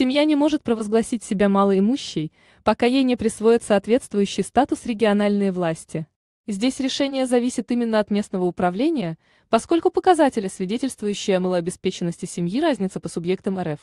Семья не может провозгласить себя малоимущей, пока ей не присвоят соответствующий статус региональные власти. Здесь решение зависит именно от местного управления, поскольку показатели, свидетельствующие о малообеспеченности семьи, разница по субъектам РФ.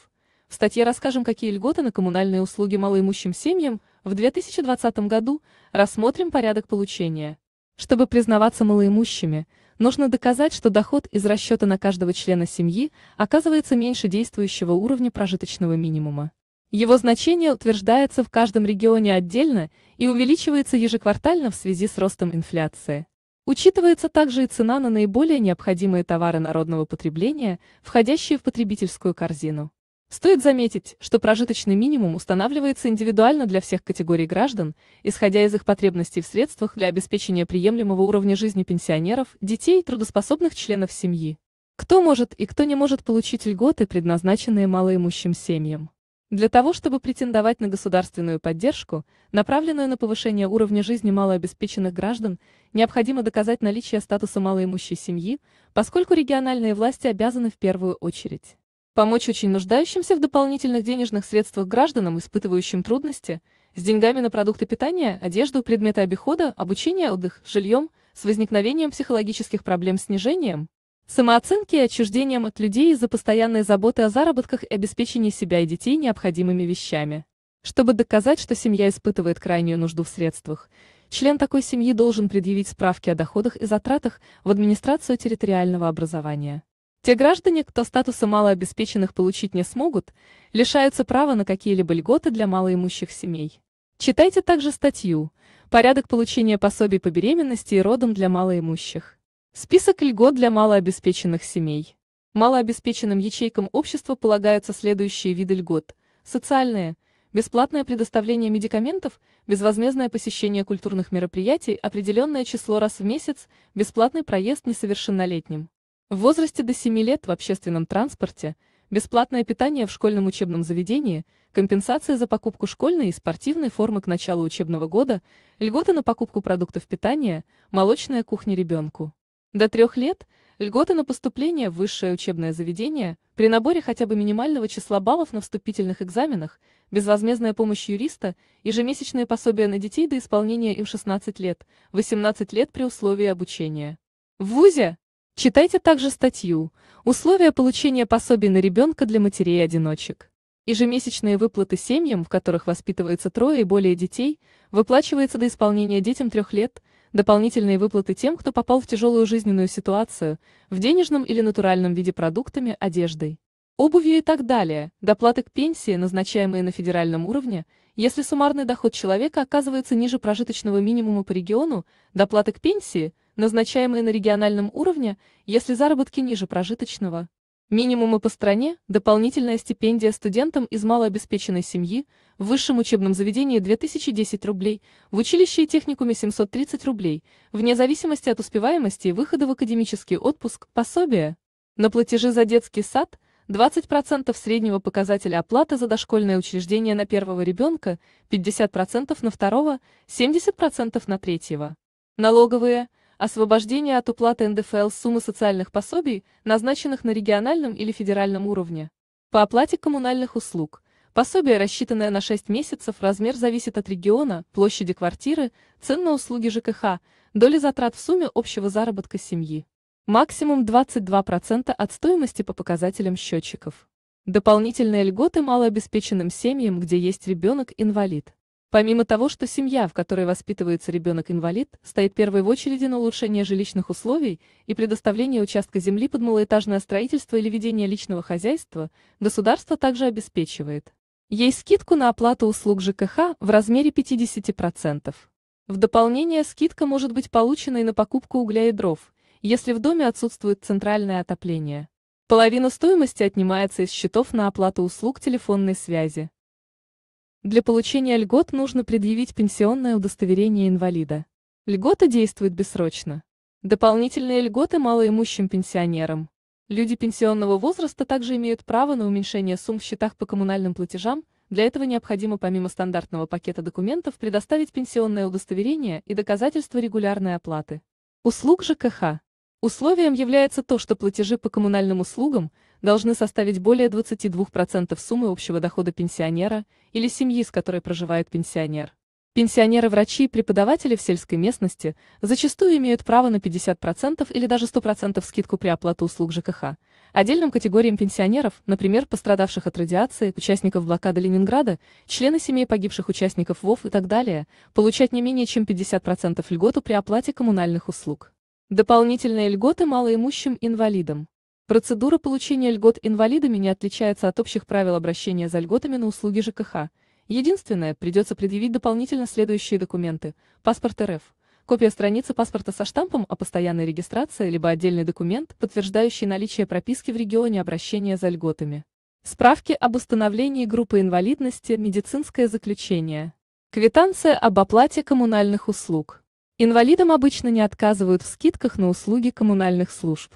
В статье расскажем, какие льготы на коммунальные услуги малоимущим семьям в 2020 году, рассмотрим порядок получения. Чтобы признаваться малоимущими, нужно доказать, что доход из расчета на каждого члена семьи оказывается меньше действующего уровня прожиточного минимума. Его значение утверждается в каждом регионе отдельно и увеличивается ежеквартально в связи с ростом инфляции. Учитывается также и цена на наиболее необходимые товары народного потребления, входящие в потребительскую корзину. Стоит заметить, что прожиточный минимум устанавливается индивидуально для всех категорий граждан, исходя из их потребностей в средствах для обеспечения приемлемого уровня жизни пенсионеров, детей, и трудоспособных членов семьи. Кто может и кто не может получить льготы, предназначенные малоимущим семьям? Для того, чтобы претендовать на государственную поддержку, направленную на повышение уровня жизни малообеспеченных граждан, необходимо доказать наличие статуса малоимущей семьи, поскольку региональные власти обязаны в первую очередь Помочь очень нуждающимся в дополнительных денежных средствах гражданам, испытывающим трудности с деньгами на продукты питания, одежду, предметы обихода, обучение, отдых, жильем, с возникновением психологических проблем снижением, самооценки и отчуждением от людей из-за постоянной заботы о заработках и обеспечении себя и детей необходимыми вещами. Чтобы доказать, что семья испытывает крайнюю нужду в средствах, член такой семьи должен предъявить справки о доходах и затратах в администрацию территориального образования. Те граждане, кто статуса малообеспеченных получить не смогут, лишаются права на какие-либо льготы для малоимущих семей. Читайте также статью «Порядок получения пособий по беременности и родам для малоимущих». Список льгот для малообеспеченных семей. Малообеспеченным ячейкам общества полагаются следующие виды льгот. Социальные – бесплатное предоставление медикаментов, безвозмездное посещение культурных мероприятий, определенное число раз в месяц, бесплатный проезд несовершеннолетним. В возрасте до 7 лет в общественном транспорте, бесплатное питание в школьном учебном заведении, компенсация за покупку школьной и спортивной формы к началу учебного года, льготы на покупку продуктов питания, молочная кухня ребенку. До трех лет – льготы на поступление в высшее учебное заведение, при наборе хотя бы минимального числа баллов на вступительных экзаменах, безвозмездная помощь юриста, ежемесячное пособия на детей до исполнения им 16 лет, 18 лет при условии обучения. В ВУЗе! Читайте также статью «Условия получения пособий на ребенка для матерей-одиночек». Ежемесячные выплаты семьям, в которых воспитывается трое и более детей, выплачивается до исполнения детям трех лет, дополнительные выплаты тем, кто попал в тяжелую жизненную ситуацию, в денежном или натуральном виде продуктами, одеждой, обувью и так далее, доплаты к пенсии, назначаемые на федеральном уровне, если суммарный доход человека оказывается ниже прожиточного минимума по региону, доплаты к пенсии – назначаемые на региональном уровне, если заработки ниже прожиточного. Минимумы по стране, дополнительная стипендия студентам из малообеспеченной семьи, в высшем учебном заведении 2010 рублей, в училище и техникуме 730 рублей, вне зависимости от успеваемости и выхода в академический отпуск, пособие. На платежи за детский сад 20% среднего показателя оплаты за дошкольное учреждение на первого ребенка, 50% на второго, 70% на третьего. Налоговые – освобождение от уплаты НДФЛ суммы социальных пособий, назначенных на региональном или федеральном уровне. По оплате коммунальных услуг. Пособие, рассчитанное на 6 месяцев, размер зависит от региона, площади квартиры, цен на услуги ЖКХ, доли затрат в сумме общего заработка семьи. Максимум 22% от стоимости по показателям счетчиков. Дополнительные льготы малообеспеченным семьям, где есть ребенок-инвалид. Помимо того, что семья, в которой воспитывается ребенок-инвалид, стоит первой в очереди на улучшение жилищных условий и предоставление участка земли под малоэтажное строительство или ведение личного хозяйства, государство также обеспечивает ей скидку на оплату услуг ЖКХ в размере 50%. В дополнение скидка может быть получена и на покупку угля и дров, если в доме отсутствует центральное отопление. Половина стоимости отнимается из счетов на оплату услуг телефонной связи. Для получения льгот нужно предъявить пенсионное удостоверение инвалида. Льгота действует бессрочно. Дополнительные льготы малоимущим пенсионерам. Люди пенсионного возраста также имеют право на уменьшение сумм в счетах по коммунальным платежам, для этого необходимо помимо стандартного пакета документов предоставить пенсионное удостоверение и доказательство регулярной оплаты. Услуг ЖКХ. Условием является то, что платежи по коммунальным услугам – должны составить более 22% суммы общего дохода пенсионера или семьи, с которой проживает пенсионер. Пенсионеры, врачи и преподаватели в сельской местности зачастую имеют право на 50% или даже 100% скидку при оплате услуг ЖКХ. Отдельным категориям пенсионеров, например, пострадавших от радиации, участников блокады Ленинграда, члены семей погибших участников ВОВ и так далее, получать не менее чем 50% льготу при оплате коммунальных услуг. Дополнительные льготы малоимущим инвалидам. Процедура получения льгот инвалидами не отличается от общих правил обращения за льготами на услуги ЖКХ. Единственное, придется предъявить дополнительно следующие документы. Паспорт РФ. Копия страницы паспорта со штампом о а постоянной регистрации либо отдельный документ, подтверждающий наличие прописки в регионе обращения за льготами. Справки об установлении группы инвалидности, медицинское заключение. Квитанция об оплате коммунальных услуг. Инвалидам обычно не отказывают в скидках на услуги коммунальных служб.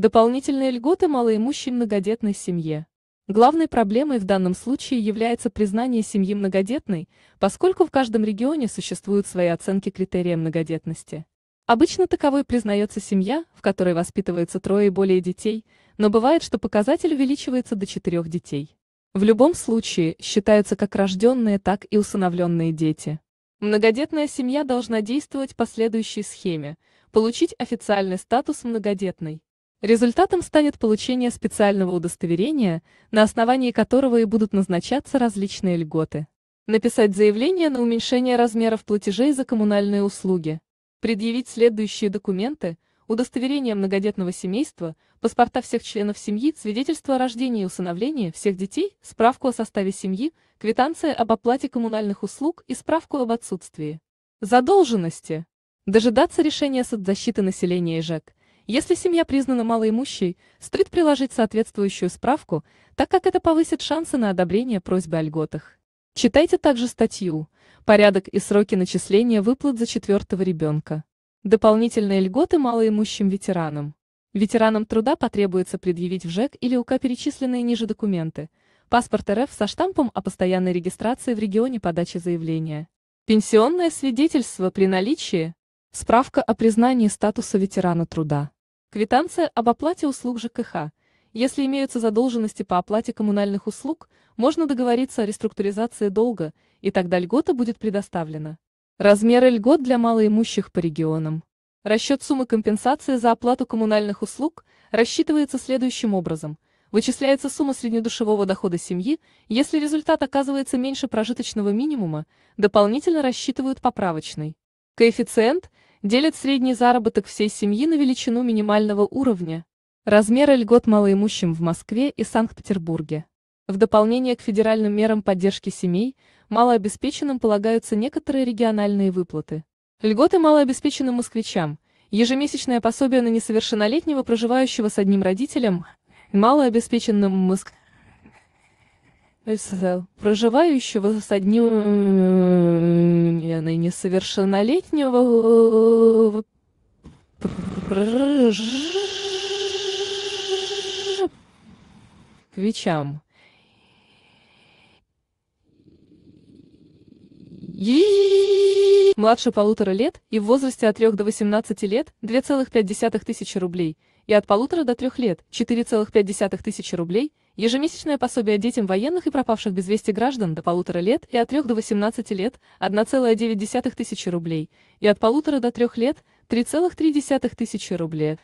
Дополнительные льготы малоимущей многодетной семье. Главной проблемой в данном случае является признание семьи многодетной, поскольку в каждом регионе существуют свои оценки критерия многодетности. Обычно таковой признается семья, в которой воспитывается трое и более детей, но бывает, что показатель увеличивается до четырех детей. В любом случае считаются как рожденные, так и усыновленные дети. Многодетная семья должна действовать по следующей схеме – получить официальный статус многодетной – Результатом станет получение специального удостоверения, на основании которого и будут назначаться различные льготы. Написать заявление на уменьшение размеров платежей за коммунальные услуги. Предъявить следующие документы – удостоверение многодетного семейства, паспорта всех членов семьи, свидетельство о рождении и усыновлении всех детей, справку о составе семьи, квитанция об оплате коммунальных услуг и справку об отсутствии. Задолженности. Дожидаться решения соцзащиты населения ИЖЭК – если семья признана малоимущей, стоит приложить соответствующую справку, так как это повысит шансы на одобрение просьбы о льготах. Читайте также статью «Порядок и сроки начисления выплат за четвертого ребенка». Дополнительные льготы малоимущим ветеранам. Ветеранам труда потребуется предъявить в ЖЭК или УК перечисленные ниже документы. Паспорт РФ со штампом о постоянной регистрации в регионе подачи заявления. Пенсионное свидетельство при наличии. Справка о признании статуса ветерана труда. Квитанция об оплате услуг ЖКХ. Если имеются задолженности по оплате коммунальных услуг, можно договориться о реструктуризации долга, и тогда льгота будет предоставлена. Размеры льгот для малоимущих по регионам. Расчет суммы компенсации за оплату коммунальных услуг рассчитывается следующим образом. Вычисляется сумма среднедушевого дохода семьи, если результат оказывается меньше прожиточного минимума, дополнительно рассчитывают поправочный. Коэффициент делят средний заработок всей семьи на величину минимального уровня, размеры льгот малоимущим в Москве и Санкт-Петербурге. В дополнение к федеральным мерам поддержки семей, малообеспеченным полагаются некоторые региональные выплаты. Льготы малообеспеченным москвичам, ежемесячное пособие на несовершеннолетнего проживающего с одним родителем, малообеспеченным МСК, СССР, проживающего с одним э, несовершеннолетнего э, к квичам. Младше полутора лет и в возрасте от 3 до 18 лет 2,5 тысячи рублей, и от полутора до трех лет 4,5 тысячи рублей – ежемесячное пособие детям военных и пропавших без вести граждан до полутора лет и от трех до 18 лет – 1,9 тысячи рублей, и от полутора до трех лет – 3,3 тысячи рублей.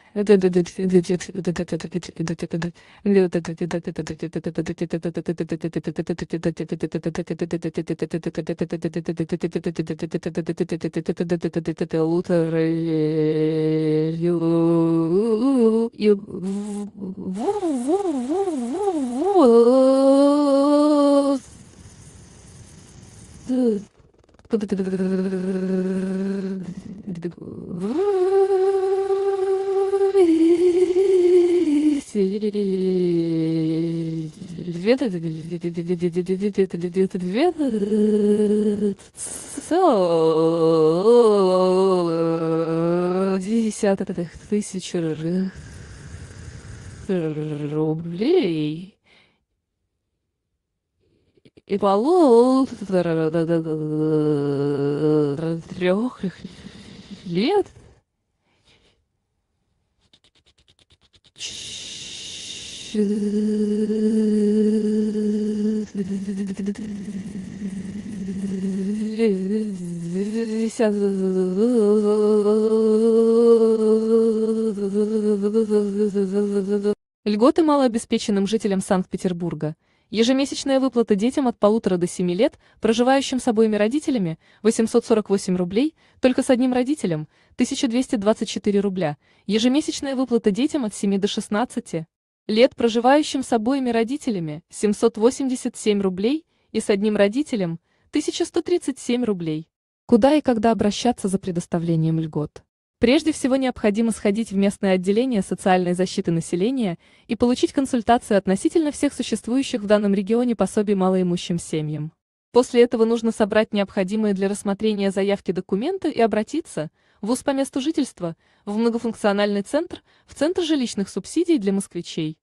Dude десятых тысяч рублей и полутора трех лет Льготы малообеспеченным жителям Санкт-Петербурга – Ежемесячная выплата детям от полутора до семи лет, проживающим с обоими родителями, 848 рублей, только с одним родителем, 1224 рубля. Ежемесячная выплата детям от 7 до 16 лет, проживающим с обоими родителями, 787 рублей, и с одним родителем, 1137 рублей. Куда и когда обращаться за предоставлением льгот? Прежде всего необходимо сходить в местное отделение социальной защиты населения и получить консультацию относительно всех существующих в данном регионе пособий малоимущим семьям. После этого нужно собрать необходимые для рассмотрения заявки документы и обратиться в ВУЗ по месту жительства, в многофункциональный центр, в Центр жилищных субсидий для москвичей.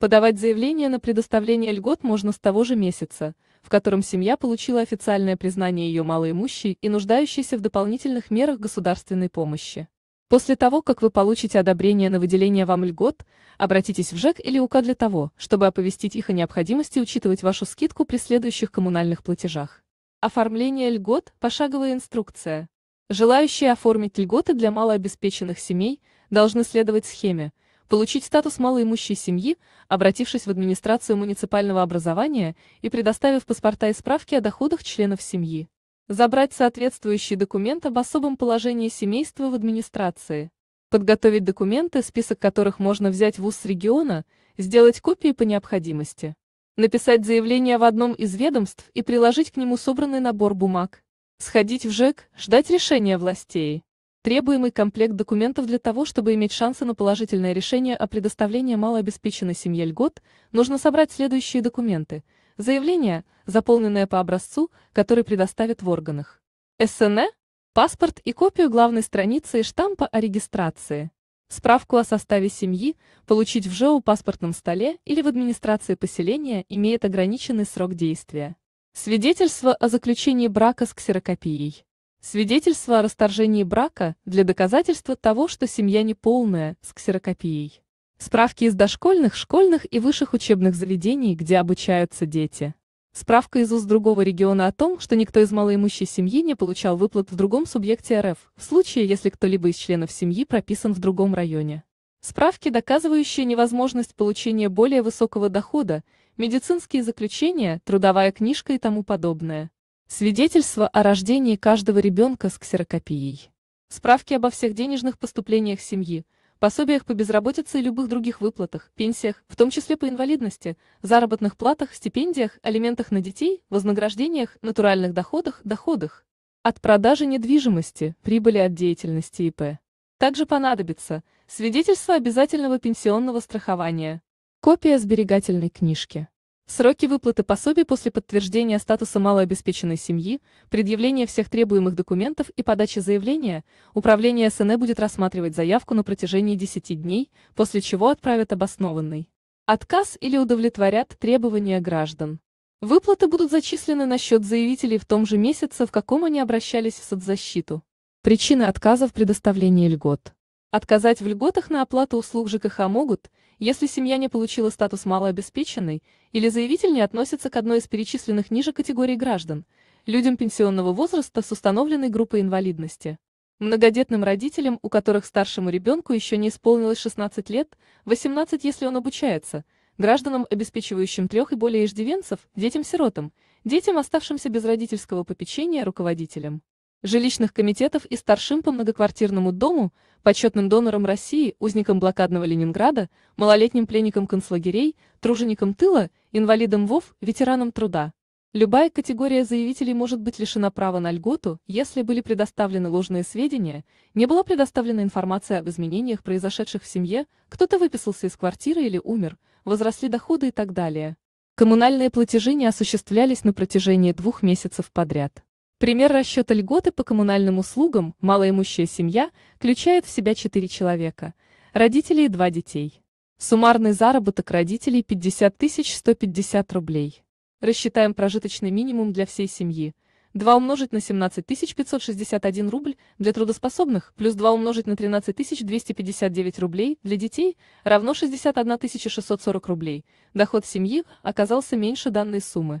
Подавать заявление на предоставление льгот можно с того же месяца, в котором семья получила официальное признание ее малоимущей и нуждающейся в дополнительных мерах государственной помощи. После того, как вы получите одобрение на выделение вам льгот, обратитесь в ЖЭК или УК для того, чтобы оповестить их о необходимости учитывать вашу скидку при следующих коммунальных платежах. Оформление льгот – пошаговая инструкция. Желающие оформить льготы для малообеспеченных семей должны следовать схеме – получить статус малоимущей семьи, обратившись в администрацию муниципального образования и предоставив паспорта и справки о доходах членов семьи. Забрать соответствующий документ об особом положении семейства в администрации. Подготовить документы, список которых можно взять в УЗ региона, сделать копии по необходимости. Написать заявление в одном из ведомств и приложить к нему собранный набор бумаг. Сходить в ЖЭК, ждать решения властей. Требуемый комплект документов для того, чтобы иметь шансы на положительное решение о предоставлении малообеспеченной семье льгот, нужно собрать следующие документы. Заявление, заполненное по образцу, который предоставят в органах. СНЭ, паспорт и копию главной страницы и штампа о регистрации. Справку о составе семьи получить в ЖОУ паспортном столе или в администрации поселения имеет ограниченный срок действия. Свидетельство о заключении брака с ксерокопией. Свидетельство о расторжении брака для доказательства того, что семья неполная, с ксерокопией. Справки из дошкольных, школьных и высших учебных заведений, где обучаются дети. Справка из УЗ другого региона о том, что никто из малоимущей семьи не получал выплат в другом субъекте РФ, в случае, если кто-либо из членов семьи прописан в другом районе. Справки, доказывающие невозможность получения более высокого дохода, медицинские заключения, трудовая книжка и тому подобное. Свидетельство о рождении каждого ребенка с ксерокопией. Справки обо всех денежных поступлениях семьи, пособиях по безработице и любых других выплатах, пенсиях, в том числе по инвалидности, заработных платах, стипендиях, алиментах на детей, вознаграждениях, натуральных доходах, доходах. От продажи недвижимости, прибыли от деятельности ИП. Также понадобится свидетельство обязательного пенсионного страхования, копия сберегательной книжки. Сроки выплаты пособий после подтверждения статуса малообеспеченной семьи, предъявления всех требуемых документов и подачи заявления, Управление СН будет рассматривать заявку на протяжении 10 дней, после чего отправят обоснованный отказ или удовлетворят требования граждан. Выплаты будут зачислены на счет заявителей в том же месяце, в каком они обращались в соцзащиту. Причины отказа в предоставлении льгот. Отказать в льготах на оплату услуг ЖКХ могут, если семья не получила статус малообеспеченной или заявитель не относится к одной из перечисленных ниже категорий граждан, людям пенсионного возраста с установленной группой инвалидности, многодетным родителям, у которых старшему ребенку еще не исполнилось 16 лет, 18, если он обучается, гражданам, обеспечивающим трех и более иждивенцев, детям-сиротам, детям, оставшимся без родительского попечения, руководителям жилищных комитетов и старшим по многоквартирному дому, почетным донорам России, узникам блокадного Ленинграда, малолетним пленникам концлагерей, труженикам тыла, инвалидам ВОВ, ветеранам труда. Любая категория заявителей может быть лишена права на льготу, если были предоставлены ложные сведения, не была предоставлена информация об изменениях, произошедших в семье, кто-то выписался из квартиры или умер, возросли доходы и так далее. Коммунальные платежи не осуществлялись на протяжении двух месяцев подряд. Пример расчета льготы по коммунальным услугам «Малоимущая семья» включает в себя 4 человека, родители и 2 детей. Суммарный заработок родителей 50 150 рублей. Рассчитаем прожиточный минимум для всей семьи. 2 умножить на 17 561 рубль для трудоспособных, плюс 2 умножить на 13 259 рублей для детей, равно 61 640 рублей. Доход семьи оказался меньше данной суммы.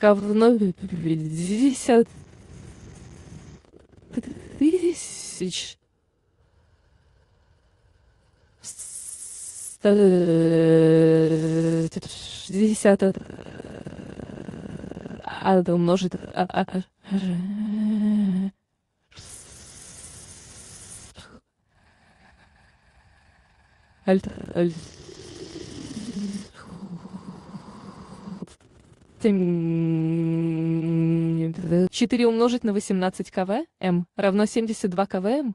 говно 50 тысяч шестьдесят а умножить а, а, альт альт 4 умножить на 18 квм эм, равно 72 квм.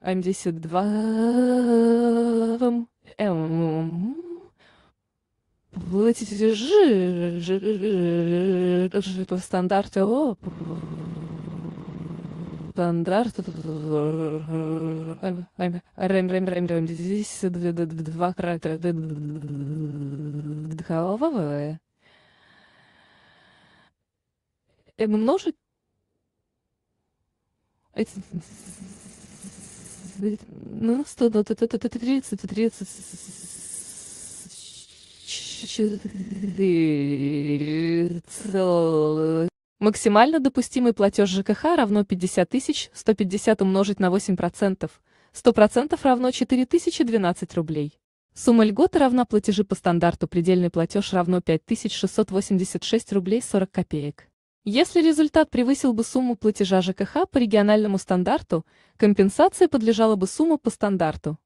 МДС-2, М, платите по стандарту, стандарт рем рем рем рем здесь два кратера дхаловые множит ну, 100, 30, 30, Максимально допустимый платеж ЖКХ равно 50 тысяч, 150 умножить на 8%, 100% равно 4012 рублей. Сумма льготы равна платежи по стандарту, предельный платеж равно 5686 рублей 40 копеек. Если результат превысил бы сумму платежа ЖКХ по региональному стандарту, компенсация подлежала бы сумма по стандарту.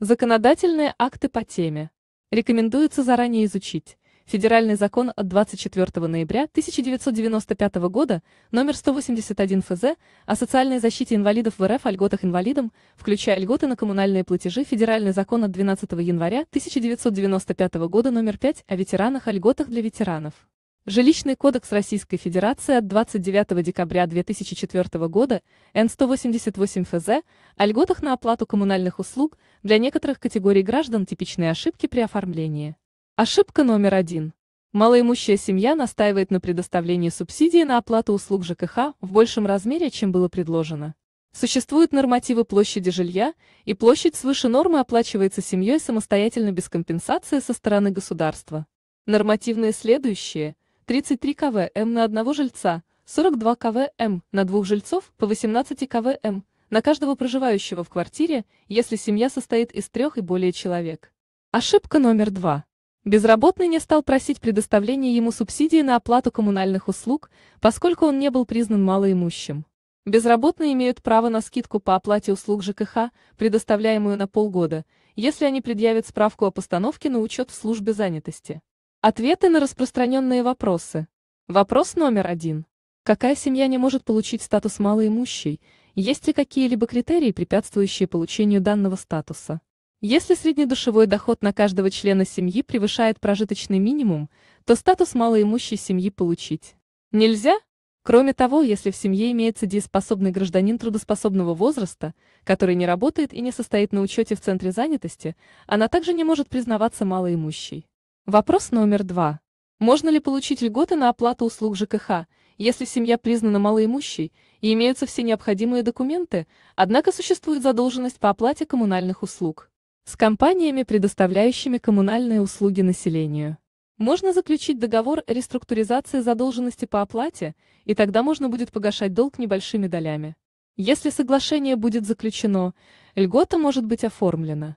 Законодательные акты по теме. Рекомендуется заранее изучить. Федеральный закон от 24 ноября 1995 года, номер 181 ФЗ, о социальной защите инвалидов в РФ о льготах инвалидам, включая льготы на коммунальные платежи, Федеральный закон от 12 января 1995 года, номер 5, о ветеранах о льготах для ветеранов. Жилищный кодекс Российской Федерации от 29 декабря 2004 года Н-188 ФЗ о льготах на оплату коммунальных услуг для некоторых категорий граждан типичные ошибки при оформлении. Ошибка номер один. Малоимущая семья настаивает на предоставлении субсидии на оплату услуг ЖКХ в большем размере, чем было предложено. Существуют нормативы площади жилья, и площадь свыше нормы оплачивается семьей самостоятельно без компенсации со стороны государства. Нормативные следующие – 33 квм на одного жильца, 42 квм на двух жильцов по 18 квм на каждого проживающего в квартире, если семья состоит из трех и более человек. Ошибка номер два. Безработный не стал просить предоставления ему субсидии на оплату коммунальных услуг, поскольку он не был признан малоимущим. Безработные имеют право на скидку по оплате услуг ЖКХ, предоставляемую на полгода, если они предъявят справку о постановке на учет в службе занятости. Ответы на распространенные вопросы. Вопрос номер один. Какая семья не может получить статус малоимущей? Есть ли какие-либо критерии, препятствующие получению данного статуса? Если среднедушевой доход на каждого члена семьи превышает прожиточный минимум, то статус малоимущей семьи получить нельзя? Кроме того, если в семье имеется дееспособный гражданин трудоспособного возраста, который не работает и не состоит на учете в центре занятости, она также не может признаваться малоимущей. Вопрос номер два. Можно ли получить льготы на оплату услуг ЖКХ, если семья признана малоимущей и имеются все необходимые документы, однако существует задолженность по оплате коммунальных услуг? С компаниями, предоставляющими коммунальные услуги населению. Можно заключить договор реструктуризации задолженности по оплате, и тогда можно будет погашать долг небольшими долями. Если соглашение будет заключено, льгота может быть оформлена.